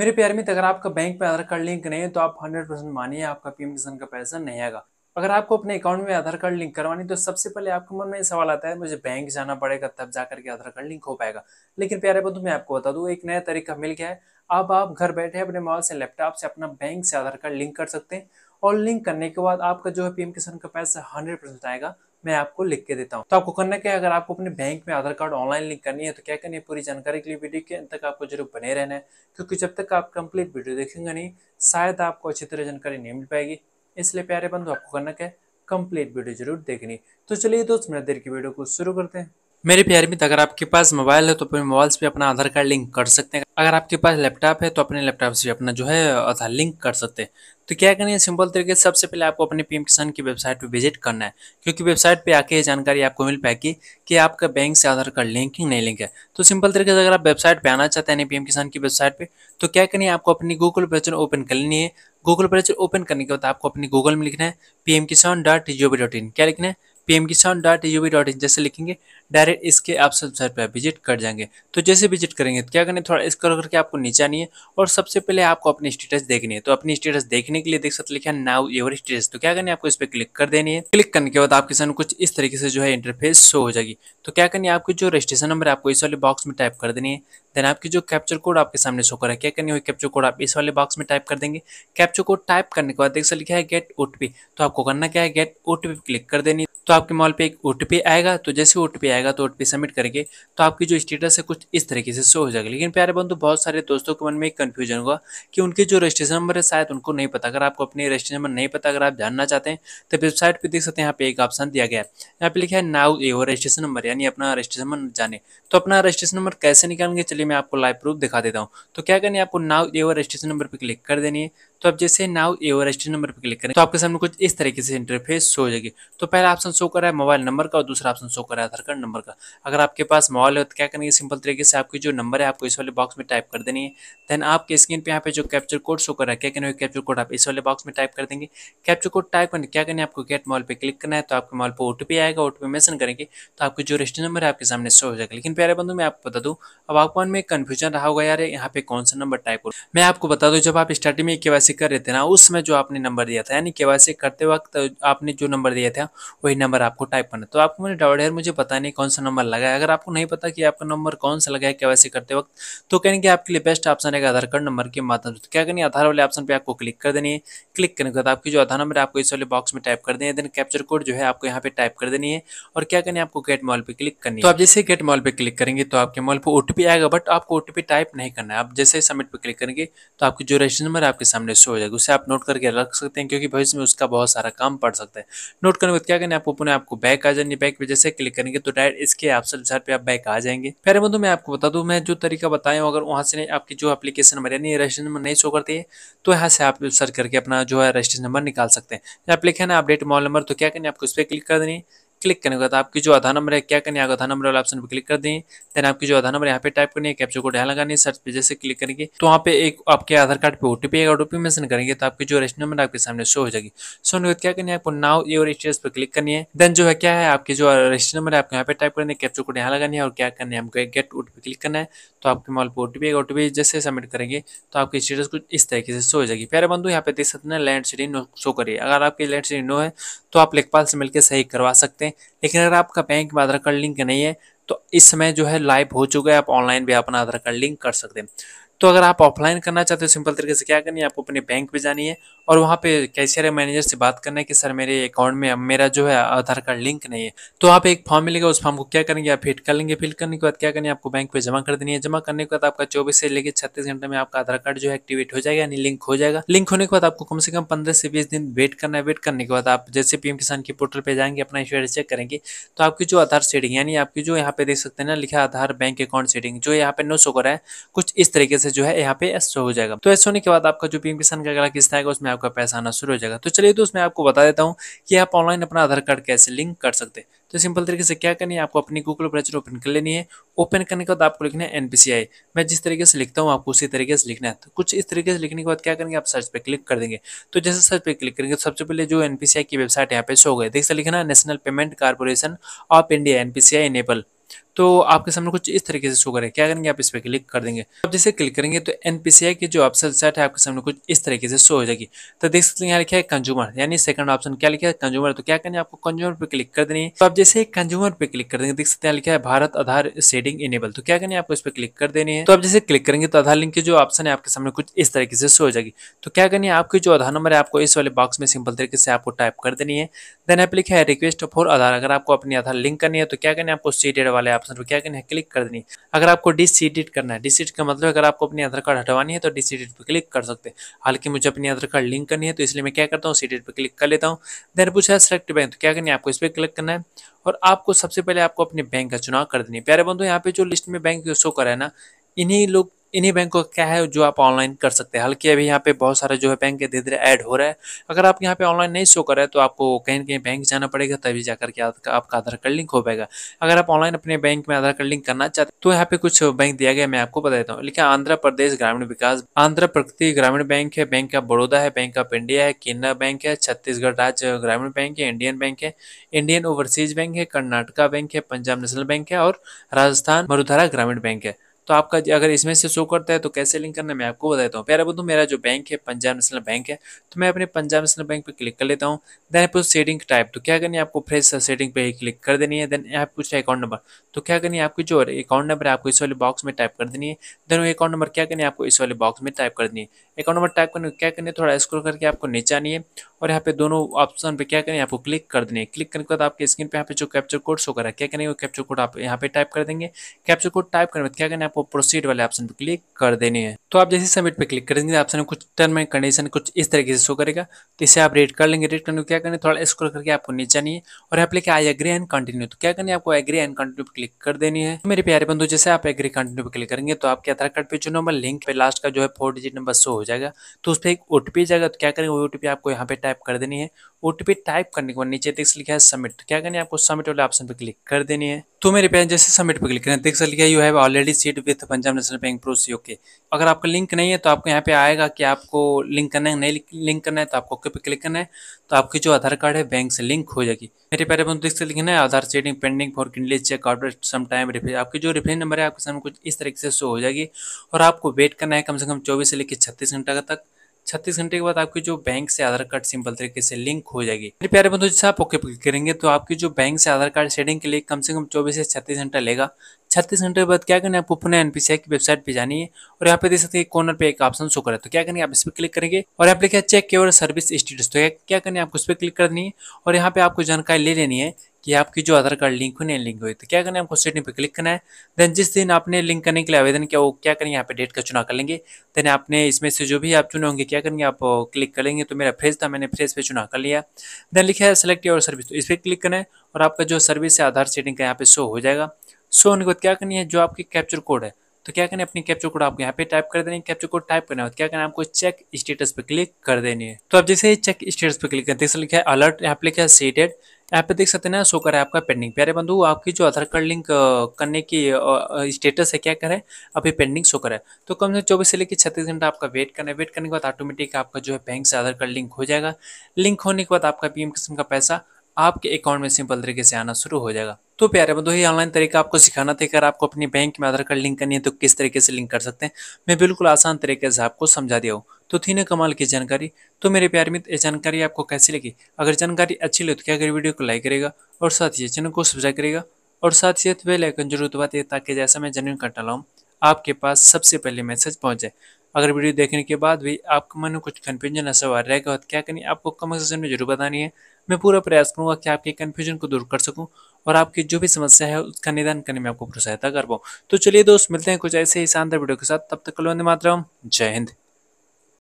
मेरे प्यार मित्र अगर आपका बैंक में आधार कार्ड लिंक नहीं है तो आप हंड्रेड परसेंट मानिए आपका पीएम किसान का पैसा नहीं आएगा अगर आपको अपने अकाउंट में आधार कार्ड लिंक करवानी तो सबसे पहले आपके मन में सवाल आता है मुझे बैंक जाना पड़ेगा तब जाकर के आधार कार्ड लिंक हो पाएगा लेकिन प्यारे बंधु मैं आपको बता दूँ एक नया तरीका मिल गया है अब आप घर बैठे अपने मोबाइल से लैपटॉप से अपना बैंक से आधार कार्ड लिंक कर सकते हैं और लिंक करने के बाद आपका जो है पीएम किसान का पैसा हंड्रेड परसेंट आएगा मैं आपको लिख के देता हूँ तो आपको करना क्या है अगर आपको अपने बैंक में आधार कार्ड ऑनलाइन लिंक करनी है तो क्या करनी है पूरी जानकारी के लिए वीडियो के अंत तक आपको जरूर बने रहना है क्योंकि जब तक आप कंप्लीट वीडियो देखेंगे नहीं शायद आपको अच्छी तरह जानकारी नहीं मिल पाएगी इसलिए प्यारे बंधु आपको करना क्या है कंप्लीट वीडियो जरूर देखनी तो चलिए दोस्त मेरा देर की वीडियो को शुरू करते हैं मेरे प्यार मित्र अगर आपके पास मोबाइल है तो अपने मोबाइल से भी अपना आधार कार्ड लिंक कर सकते हैं अगर आपके पास लैपटॉप है तो अपने लैपटॉप से भी अपना जो है आधार लिंक कर सकते हैं तो क्या करना है सिंपल तरीके से सबसे पहले आपको अपने पीएम किसान की वेबसाइट पर विजिट करना है क्योंकि वेबसाइट पे आके ये जानकारी आपको मिल पाएगी कि आपका बैंक से आधार कार्ड लिंक ही नहीं लिंक है तो सिंपल तरीके से अगर आप वेबसाइट पे आना चाहते हैं पीएम किसान की वेबसाइट पे तो क्या करनी है आपको अपनी गूगल ब्राउजर ओपन कर लेनी है गूगल ब्राउजर ओपन करने के बाद आपको अपनी गूगल में लिखना है PM Kisan dot G O V dot in क्या लिखना है PM M Kisan dot U V dot in जैसे लिखेंगे डायरेक्ट इसके आप सब सर पर विजिट कर जाएंगे तो जैसे विजिट करेंगे तो क्या करना है थोड़ा स्क्रॉल करके आपको नीचे आनी है और सबसे पहले आपको अपनी स्टेटस देखनी है तो अपनी स्टेटस देखने के लिए देख सकते लिखा नाउ योर स्टेटस तो क्या करनी आपको इस पर क्लिक कर देनी है क्लिक करने के बाद आपके सामने कुछ इस तरीके से जो है इंटरफेस शो हो जाएगी तो क्या करनी है आपको जो रजिस्ट्रेशन नंबर आपको इस वाले बॉक्स में टाइप कर देनी है देन आपकी जो कैप्चर कोड आपके सामने शो करा क्या करनी है कैप्चर कोड आप इस वाले बॉक्स में टाइप कर देंगे कैप्चर कोड टाइप करने के बाद देख सकते लिखा है गेट ओ तो आपको करना क्या है गेट ओ क्लिक कर देनी तो आपके मोबाइल पे एक ओ आएगा तो जैसे ओ आएगा तो ओ सबमिट करके तो आपकी जो स्टेटस है कुछ इस तरीके से शो हो जाएगा लेकिन प्यारे बंधु बहुत सारे दोस्तों के मन में एक कन्फ्यूजन होगा कि उनके जो रजिस्ट्रेशन नंबर है शायद उनको नहीं पता अगर आपको अपने रजिस्ट्रेशन नंबर नहीं पता अगर आप जानना चाहते हैं तो वेबसाइट पर देख सकते हैं यहाँ पे एक ऑप्शन दिया गया है यहाँ पर लिखा है नाउ योर रजिस्ट्रेशन नंबर यानी अपना रजिस्ट्रेशन नंबर जाने तो अपना रजिस्ट्रेशन नंबर कैसे निकालेंगे चलिए मैं आपको लाइव प्रूफ दिखा देता हूँ तो क्या करनी है आपको नाउ वो रजिस्ट्रेशन नंबर पर क्लिक कर देनी है तो आप जैसे नाउ योर रजिस्ट्रेशन नंबर पर क्लिक करें तो आपके सामने कुछ इस तरीके से इंटरफेस शो हो जाएगी तो पहला ऑप्शन शो कर रहा है मोबाइल नंबर का और दूसरा ऑप्शन शो कर रहा है आधार कार्ड नंबर का अगर आपके पास मोबाइल है तो क्या करेंगे सिंपल तरीके से आपकी जो नंबर है आपको इस वाले बॉक्स में टाइप कर देनी है देन आपके स्क्रीन पर यहाँ पे जो कैप्चर कोड शो कर रहा है क्या करेंगे कैप्चर कोड आप इस वाले बॉक्स में टाइप कर देंगे कैप्चर कोड टाइप करने क्या करना आपको गेट मॉल पर क्लिक करना है तो आपके मॉल पर ओटीपी आएगा ओटीपी मेंशन करेंगे तो आपकी जो रजिस्टर नंबर है आपके सामने शो हो जाएगा लेकिन प्यारे बंधु मैं आपको बता दूँ अब आपको में कन्फ्यूजन रहा होगा यार यहाँ पे कौन सा नंबर टाइप हो मैं आपको बता दूँ जब आप स्टार्टिंग में के कर रहे थे ना उस समय जो आपने नंबर दिया था यानी के करते वक्त आपने जो नंबर दिया था वही नंबर आपको टाइप करना है तो आपको मैंने डाउट है मुझे पता नहीं कौन सा नंबर लगा है अगर आपको नहीं पता कि आपका नंबर कौन सा लगा है कैसे करते वक्त तो कहेंगे आपके लिए बेस्ट ऑप्शन है आधार कार्ड नंबर के माध्यम से तो क्या करनी आधार वाले ऑप्शन पर आपको क्लिक कर देनी है क्लिक करने के बाद आपकी जो आधार नंबर है आपको इस वाले बॉक्स में टाइप कर देनी है देन कैप्चर कोड जो है आपको यहाँ पे टाइप कर देनी है और क्या करनी है आपको गेट मॉल पर क्लिक करनी है तो आप जैसे गेट मॉल पर क्लिक करेंगे तो आपके मॉल पर ओटीपी आएगा बट आपको ओटीपी टाइप नहीं करना है आप जैसे सबमिट पर क्लिक करेंगे तो आपकी जो रजिस्टर नंबर आपके सामने शो हो जाएगा उसे आप नोट करके रख सकते हैं क्योंकि भविष्य में उसका बहुत सारा काम पड़ सकता है नोट करने के बाद क्या करना है आपको आपको पुनः आपको बैक आ जाएंगे बैक पे जैसे क्लिक करेंगे तो डायरेक्ट इसके ऑप्शन सर पे आप बैक आ जाएंगे फिर बंधु मैं आपको बता दूं मैं जो तरीका बताया हूँ अगर वहाँ से आपकी जो अपलीकेशन नंबर यानी रजिस्ट्रेशन नंबर नहीं शो करती है तो यहाँ से आप सर्च करके अपना जो है रजिस्ट्रेशन नंबर निकाल सकते हैं यहाँ पर लिखा है ना अपडेट मोबाइल नंबर तो क्या करें आपको इस पर क्लिक कर देनी क्लिक करने के बाद आपकी जो आधार नंबर है क्या करनी है आधार नंबर वाले ऑप्शन पर क्लिक कर दें देन आपकी जो आधार नंबर यहाँ पे टाइप करनी है कैप्चर को यहाँ लगानी है सर्च पे जैसे क्लिक करेंगे तो वहाँ पे एक आपके आधार कार्ड पे ओटीपी आएगा ओटीपी मेंशन करेंगे तो आपकी जो रजिस्टर नंबर आपके सामने शो हो जाएगी सो so, क्या करनी है आपको नाउ योर स्टेटस पर क्लिक करनी है देन जो है क्या है आपकी जो रजिस्टर नंबर है आपको यहाँ पे टाइप करनी है कैप्चर को यहाँ लगानी है और क्या करना है आपको गेट ओट क्लिक करना है तो आपके मोबाइल पर ओटीपी आएगा ओटीपी जैसे सबमिट करेंगे तो आपकी स्टेटस कुछ इस तरीके से शो हो जाएगी प्यारे बंधु यहाँ पे देख सकते हैं लैंड नो शो करिए अगर आपकी लैंड सिटी नो है तो आप लेखपाल से मिलकर सही करवा सकते हैं करें लेकिन अगर आपका बैंक में आधार कार्ड लिंक नहीं है तो इस समय जो है लाइव हो चुका है आप ऑनलाइन भी अपना आधार कार्ड लिंक कर सकते हैं तो अगर आप ऑफलाइन करना चाहते हो सिंपल तरीके से क्या करनी है आपको अपने बैंक पे जानी है और वहाँ पे कैशियर मैनेजर से बात करना है कि सर मेरे अकाउंट में मेरा जो है आधार कार्ड लिंक नहीं है तो आप एक फॉर्म मिलेगा उस फॉर्म को क्या करेंगे आप फिट कर लेंगे फिल करने के बाद क्या करेंगे आपको बैंक पे जमा कर देनी है जमा करने के बाद आपका चौबीस से लेकर छत्तीस घंटे में आपका आधार कार्ड जो है एक्टिवेट हो जाएगा यानी लिंक हो जाएगा लिंक होने के बाद आपको कम से कम पंद्रह से बीस दिन वेट करना है वेट करने के बाद आप जैसे पीएम किसान के पोर्टल पर जाएंगे अपना स्टेटस चेक करेंगे तो आपकी जो आधार सेटिंग यानी आपकी जो यहाँ पे देख सकते हैं ना लिखा आधार बैंक अकाउंट सेटिंग जो यहाँ पे नो शो करा है कुछ इस तरीके से जो है यहाँ पे एस हो जाएगा तो एस होने के बाद आपका जो पीएम किसान का अगला किस्ता है उसमें आपका पैसा आना शुरू हो जाएगा तो चलिए दोस्त मैं आपको बता देता हूँ कि आप ऑनलाइन अपना आधार कार्ड कैसे लिंक कर सकते हैं तो सिंपल तरीके से क्या करनी है आपको अपनी गूगल ब्राउजर ओपन कर लेनी है ओपन करने के बाद आपको लिखना है एनपीसीआई मैं जिस तरीके से लिखता हूँ आपको उसी तरीके से लिखना है तो कुछ इस तरीके से लिखने के बाद क्या करेंगे आप सर्च पे क्लिक कर देंगे तो जैसे सर्च पे क्लिक करेंगे तो सबसे पहले जो एनपीसीआई की वेबसाइट यहाँ पे शो गए देख सकते लिखना national payment corporation of India NPCI enable तो आपके सामने कुछ इस तरीके से शो करें क्या करेंगे आप इस पर क्लिक कर देंगे अब जैसे क्लिक करेंगे तो एन की जो ऑप्शन सेट है आपके सामने कुछ इस तरीके से शो हो जाएगी तो देख सकते हैं यहाँ लिखा है कंज्यूमर यानी सेकंड ऑप्शन क्या लिखा है कंज्यूमर तो क्या करना है आपको कंज्यूमर पर क्लिक कर देनी है तो आप जैसे कंज्यूमर पर क्लिक कर देंगे देख सकते हैं लिखा है भारत आधार सेटिंग इनेबल तो क्या करना है आपको इस पर क्लिक कर देनी है तो आप जैसे क्लिक करेंगे तो आधार लिंक की जो ऑप्शन है आपके सामने कुछ इस तरीके से शो हो जाएगी तो क्या करनी है आपकी जो आधार नंबर है आपको इस वाले बॉक्स में सिंपल तरीके से आपको टाइप कर देनी है देन आप लिखा है रिक्वेस्ट फॉर आधार अगर आपको अपनी आधार लिंक करनी है तो क्या करनी है आपको सी वाले ऑप्शन पर क्या करनी है क्लिक कर देनी अगर आपको डिसीडिट करना है डिसीडिट का मतलब अगर आपको अपनी आधार कार्ड हटवानी है तो डिसीडिट पर क्लिक कर सकते हैं हालांकि मुझे अपनी आधार कार्ड लिंक करनी है तो इसलिए मैं क्या करता हूँ सीडिट पर क्लिक कर लेता हूँ देन पूछा है सेलेक्ट बैंक तो क्या करनी है आपको इस पर क्लिक करना है और आपको सबसे पहले आपको अपने बैंक का चुनाव कर देनी है प्यारे बंधु यहाँ पे जो लिस्ट में बैंक शो करा है ना इन्हीं लोग इन्हीं बैंक को क्या है जो आप ऑनलाइन कर सकते हैं हालांकि अभी यहाँ पे बहुत सारे जो है बैंक धीरे धीरे ऐड हो रहा है अगर आप यहाँ पे ऑनलाइन नहीं शो कर रहे हैं तो आपको कहीं ना कहीं बैंक जाना पड़ेगा तभी जाकर के आपका आधार कार्ड लिंक हो पाएगा अगर आप ऑनलाइन अपने बैंक में आधार कार्ड लिंक करना चाहते तो यहाँ पे कुछ बैंक दिया गया मैं आपको बता देता हूँ लेकिन आंध्र प्रदेश ग्रामीण विकास आंध्र प्रकृति ग्रामीण बैंक है बैंक ऑफ बड़ौदा है बैंक ऑफ इंडिया है केनरा बैंक है छत्तीसगढ़ राज्य ग्रामीण बैंक है इंडियन बैंक है इंडियन ओवरसीज बैंक है कर्नाटका बैंक है पंजाब नेशनल बैंक है और राजस्थान मरुधारा ग्रामीण बैंक है तो आपका अगर इसमें से शो करता है तो कैसे लिंक करना है मैं आपको बता देता हूँ प्यारे बंधु मेरा जो बैंक है पंजाब नेशनल बैंक है तो मैं अपने पंजाब नेशनल बैंक पर क्लिक कर लेता हूँ देन आप सेटिंग टाइप तो क्या करनी है आपको फ्रेश सेटिंग पर ही क्लिक कर देनी है देन आप पूछा अकाउंट नंबर तो क्या करनी है आपकी जो अकाउंट नंबर है आपको इस वाले बॉक्स में टाइप कर देनी है देन वो अकाउंट नंबर क्या करनी है आपको इस वाले बॉक्स में टाइप कर देनी है अकाउंट नंबर टाइप करने क्या करनी है थोड़ा स्क्रोल करके आपको नीचे आनी है और यहाँ पे दोनों ऑप्शन पे क्या करें यहाँ पे क्लिक कर देने क्लिक करने के बाद आपके स्क्रीन पे यहाँ पे जो कैप्चर कोड शो कर रहा है क्या करेंगे वो कैप्चर कोड आप यहाँ पे टाइप कर देंगे कैप्चर कोड टाइप करने क्या करें आपको प्रोसीड वाले ऑप्शन पे क्लिक कर देने हैं तो आप जैसे सबमिट पे क्लिक करेंगे ऑप्शन कुछ टर्म एंड कंडीशन कुछ इस तरीके से शो करेगा तो इसे आप रेड कर लेंगे रेड करने क्या करें थोड़ा स्क्रोल करके आपको नीचे नहीं है और यहाँ पे लिखे आई एग्री एंड कंटिन्यू तो क्या करें आपको एग्री एंड कंटिन्यू पे क्लिक कर देनी है मेरे प्यारे बंधु जैसे आप एग्री कंटिन्यू पे क्लिक करेंगे तो आपके आधार कार्ड पे जो नंबर लिंक पे लास्ट का जो है फोर डिजिट नंबर शो हो जाएगा तो उस पर एक ओटीपी जाएगा तो क्या करेंगे वो ओटीपी आपको यहाँ पे टाइप टाइप कर देनी है ओ टाइप करने के बाद नीचे देख लिखा है सबमिट क्या करनी है आपको सबमिट वाले ऑप्शन पर क्लिक कर देनी है तो मेरे पैन जैसे सबमिट पर क्लिक करें देख सकते you have already seat with Punjab national bank process okay अगर आपका लिंक नहीं है तो आपको यहाँ पे आएगा कि आपको लिंक करना है नहीं लिंक करना है तो आपको ओके पे क्लिक करना है तो आपकी जो आधार कार्ड है बैंक से लिंक हो जाएगी मेरे पैरे बंद देख सकते हैं Aadhaar setting pending for kindly check out some time reference आपकी जो रिफ्रेंस नंबर है आपके सामने कुछ इस तरीके से शो हो जाएगी और आपको वेट करना है कम से कम चौबीस से लेकर छत्तीस घंटा तक छत्तीस घंटे के बाद आपकी जो बैंक से आधार कार्ड सिंपल तरीके से लिंक हो जाएगी मेरे प्यारे बंधु जैसे आप ओके करेंगे तो आपकी जो बैंक से आधार कार्ड सेटिंग के लिए कम से कम चौबीस से छत्तीस घंटा लेगा छत्तीस घंटे के बाद क्या करना है आपको अपने एनपीसीआई की वेबसाइट पे जानी है और यहाँ पे देख सकते हैं कॉर्नर पे एक ऑप्शन शो करा तो क्या करेंगे आप इस पर क्लिक करेंगे और यहाँ पे लिखा चेक केवर सर्विस स्टेटस तो क्या करना है आपको उस पर क्लिक करनी है और यहाँ पे आपको जानकारी ले लेनी है कि आपकी जो आधार कार्ड लिंक हुई नहीं लिंक हुई तो क्या करना है आपको सेटिंग पे क्लिक करना है देन जिस दिन आपने लिंक करने के लिए आवेदन किया वो क्या करेंगे यहाँ पे डेट का चुनाव कर लेंगे देन आपने इसमें से जो भी आप चुने होंगे क्या करेंगे आप क्लिक कर लेंगे तो मेरा फ्रेज था मैंने फ्रेज पे चुनाव कर लिया देन लिखा है सेलेक्ट योर सर्विस तो इस पर क्लिक करना है और आपका जो सर्विस है आधार सेटिंग का यहाँ पे शो हो जाएगा शो होने के बाद क्या करनी है जो आपकी कैप्चर कोड है तो क्या करना है अपनी कैप्चर कोड आपको यहाँ पे टाइप कर देनी है कैप्चर कोड टाइप करना है तो क्या करना है आपको चेक स्टेटस पे क्लिक कर देनी है तो आप जैसे ही चेक स्टेटस पे क्लिक करते हैं लिखा है अलर्ट यहाँ पे लिखा है सीटेड यहाँ पे देख सकते हैं ना शो करा है आपका पेंडिंग प्यारे बंधु आपकी जो आधार कार्ड लिंक करने की स्टेटस है क्या करें अभी पेंडिंग शो करा है तो कम से चौबीस से लेकर छत्तीस घंटा आपका वेट करना है वेट करने के बाद ऑटोमेटिक आपका जो है बैंक से आधार कार्ड लिंक हो जाएगा लिंक होने के बाद आपका पीएम किस्म का पैसा आपके अकाउंट में सिंपल तरीके से आना शुरू हो जाएगा तो प्यारे बंधु ये ऑनलाइन तरीका आपको सिखाना था अगर आपको अपनी बैंक में आधार कार्ड लिंक करनी है तो किस तरीके से लिंक कर सकते हैं मैं बिल्कुल आसान तरीके से आपको समझा दिया हूँ तो थी ना कमाल की जानकारी तो मेरे प्यार मित्र ये जानकारी आपको कैसी लगी अगर जानकारी अच्छी लगी तो क्या करें वीडियो को लाइक करेगा और साथ ही चैनल को सब्सक्राइब करेगा और साथ ही बेल आइकन जरूर दबाते ताकि जैसा मैं जनरल करता लाऊँ आपके पास सबसे पहले मैसेज पहुँच जाए अगर वीडियो देखने के बाद भी आपके मन में कुछ कन्फ्यूजन ऐसा सवाल रहेगा तो क्या करनी आपको कमेंट सेक्शन में जरूर बतानी है मैं पूरा प्रयास करूंगा कि आपके कन्फ्यूजन को दूर कर सकूं और आपकी जो भी समस्या है उसका निदान करने में आपको प्रोत्साहित कर पाऊँ तो चलिए दोस्त मिलते हैं कुछ ऐसे ही शानदार वीडियो के साथ तब तक कल वंदे मातरम जय हिंद